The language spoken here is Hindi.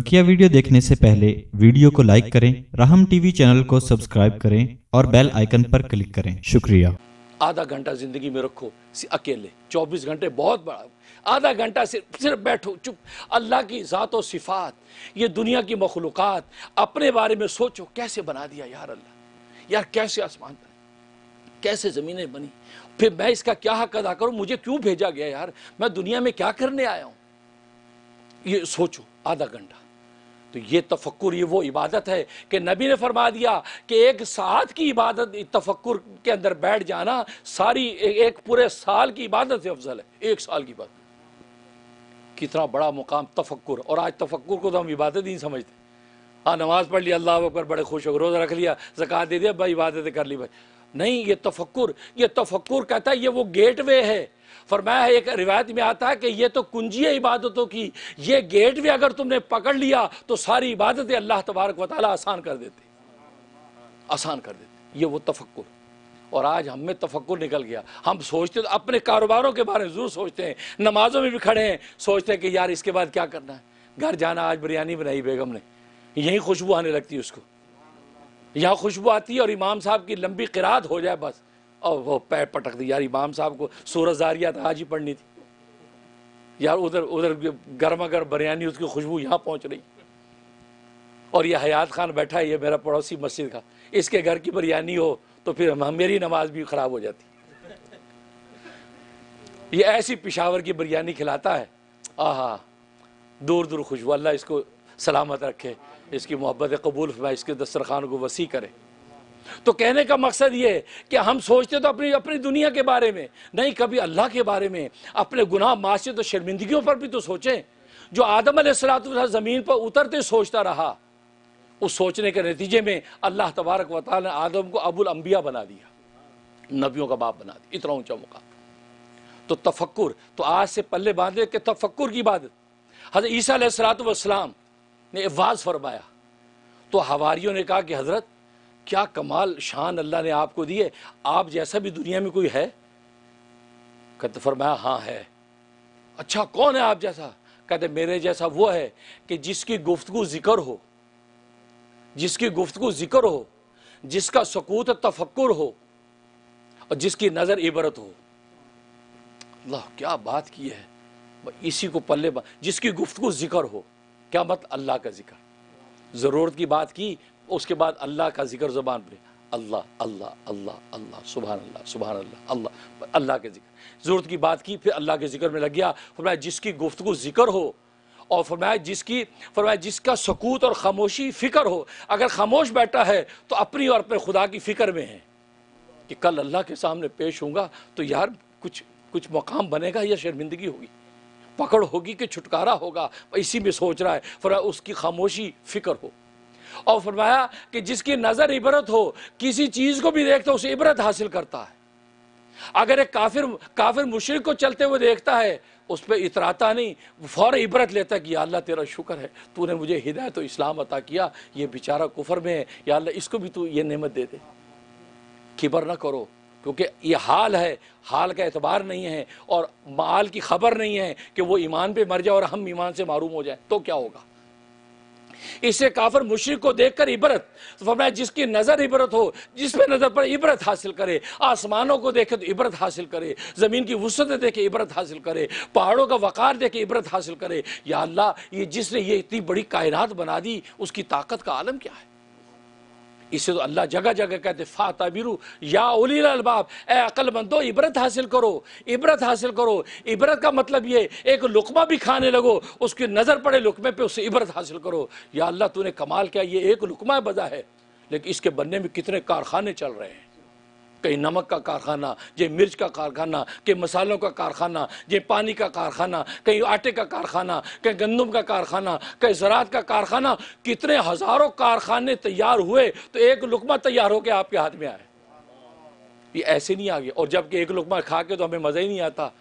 बकिया वीडियो देखने से पहले वीडियो को लाइक करें राहम टीवी चैनल को सब्सक्राइब करें और बेल आइकन पर क्लिक करें शुक्रिया आधा घंटा जिंदगी में रखो अकेले 24 घंटे बहुत बड़ा आधा घंटा सिर्फ सिर्फ बैठो चुप अल्लाह की ज़ात और सिफात ये दुनिया की मखलूक अपने बारे में सोचो कैसे बना दिया यार अल्लाह यार कैसे आसमान पर कैसे ज़मीनें बनी फिर मैं इसका क्या हक अदा करूँ मुझे क्यों भेजा गया यार मैं दुनिया में क्या करने आया हूँ ये सोचो आधा घंटा तो ये तफक्र ये वो इबादत है कि नबी ने फरमा दिया कि एक साथ की इबादत तफक्र के अंदर बैठ जाना सारी एक पूरे साल की इबादत से अफजल है एक साल की इबादत कितना बड़ा मुकाम तफक्र और आज तफक्र को तो हम इबादत ही नहीं समझते हाँ नमाज़ पढ़ ली अल्लाह अकबर बड़े खुश होकर रोज़ रख लिया जक़ात दे दिया भाई इबादतें कर ली भाई नहीं ये तफक्र ये तफक्र कहता है ये वो गेट वे है फरमाया है एक रिवायत में आता है कि ये तो कुंजी है इबादतों की ये गेट भी अगर तुमने पकड़ लिया तो सारी इबादतें अल्लाह तबारक वाली आसान कर देते आसान कर देते ये वो तफक्र और आज हम में तफक्र निकल गया हम सोचते तो अपने कारोबारों के बारे में ज़रूर सोचते हैं नमाजों में भी खड़े हैं सोचते हैं कि यार इसके बाद क्या करना है घर जाना आज बिरयानी बनाई बेगम ने यही खुशबू आने लगती है उसको यहाँ खुशबू आती है और इमाम साहब की लंबी किरात हो जाए बस और वो पैर पटक दी यार इमाम साहब को सूरज जारिया था आज ही पढ़नी थी यार उधर उधर गर्मा गर्म बिरयानी उसकी खुशबू यहाँ पहुँच रही और ये हयात खान बैठा है ये मेरा पड़ोसी मस्जिद का इसके घर की बिरयानी हो तो फिर हम मेरी नमाज भी ख़राब हो जाती ये ऐसी पिशावर की बिरयानी खिलाता है आहा दूर दूर खुशबू अल्लाह इसको सलामत रखे इसकी मोहब्बत कबूल फरमाए इसके दस्तरखान को वसी करे तो कहने का मकसद ये कि हम सोचते तो अपनी अपनी दुनिया के बारे में नहीं कभी अल्लाह के बारे में अपने गुनाह माशे तो शर्मिंदगियों पर भी तो सोचें जो आदम सलात ज़मीन पर उतरते सोचता रहा उस सोचने के नतीजे में अल्लाह तबारक वाल ने आदम को अबुल अम्बिया बना दिया नबियों का बाप बना दिया इतना ऊंचा मौका तो तफक्र तो आज से पल्ले बांधे के तफक्र की बात हजरत ईसा सलात ने वाज फरमाया तो हवारी ने कहा कि हज़रत क्या कमाल शान अल्लाह ने आपको दी है आप जैसा भी दुनिया में कोई है कहते फरमाया हाँ है अच्छा कौन है आप जैसा कहते मेरे जैसा वो है कि जिसकी गुफ्तु ज़िक्र हो जिसकी गुफ्तु ज़िक्र हो जिसका सकूत तफक्र हो और जिसकी नज़र इबरत हो अल्लाह क्या बात की है इसी को पल्ले जिसकी गुफ्तु ज़िक्र हो क्या मत अल्लाह का ज़िक्र ज़रूरत की बात की उसके बाद अल्लाह का जिक्र ज़ुबान पर अल्लाह अल्लाह अल्लाह अल्लाह सुबह अल्लाह सुबह अल्लाह अल्लाह अल्लाह के जिक्र ज़रूरत की बात की फिर अल्लाह के जिक्र में लग गया फरमाया जिसकी गुफ्तु जिक्र हो और फरमाया जिसकी फरमाया जिसका सकूत और खामोशी फ़िक्र हो अगर खामोश बैठा है तो अपनी और अपने खुदा की फ़िक्र में है कि कल अल्लाह के सामने पेश होगा तो यार कुछ कुछ मकाम बनेगा या शर्मिंदगी होगी पकड़ होगी कि छुटकारा होगा इसी में सोच रहा है फरमाया उसकी खामोशी फ़िक्र हो और फरमाया कि जिसकी नज़र इबरत हो किसी चीज़ को भी देखता उसे इबरत हासिल करता है अगर एक काफिर काफिर मुशर को चलते हुए देखता है उस पर इतराता नहीं फ़ौर इबरत लेता है कि अल्लाह तेरा शुक्र है तूने मुझे हिदायत तो इस्लाम अता किया ये बेचारा कुफर में है या अल्लाह इसको भी तू ये नेमत दे दे किबर ना करो क्योंकि ये हाल है हाल का एतबार नहीं है और माल की खबर नहीं है कि वो ईमान पे मर जाए और हम ईमान से मरूम हो जाए तो क्या होगा इसे काफर मुशरक को देखकर इबरत तो फरमाया जिसकी नज़र इबरत हो जिस पर नज़र पर इबरत हासिल करे आसमानों को देखे तो इबरत हासिल करे ज़मीन की वसतें देखे इबरत हासिल करे पहाड़ों का वक़ार देखे इबरत हासिल करे या अल्लाह ये जिसने ये इतनी बड़ी कायनात बना दी उसकी ताकत का आलम क्या है इसे तो अल्लाह जगह जगह कहते फ़ाता बिरू या उलील अलबाब ए अकलमंदो इबरत हासिल करो इबरत हासिल करो इबरत का मतलब ये एक लुकमा भी खाने लगो उसकी नज़र पड़े लुकमे पे उससे इबरत हासिल करो या अल्लाह तूने कमाल किया ये एक लुकमा बजा है लेकिन इसके बनने में कितने कारखाने चल रहे हैं कहीं नमक का कारखाना जे मिर्च का कारखाना कहीं मसालों का कारखाना जे पानी का कारखाना कहीं आटे का कारखाना कहीं गंदम का कारखाना कहीं ज़रात का कारखाना कितने हज़ारों कारखाने तैयार हुए तो एक लुकमा तैयार होकर आपके हाथ में आए ये ऐसे नहीं आ गया और जबकि एक लुकमा खा के तो हमें मज़ा ही नहीं आता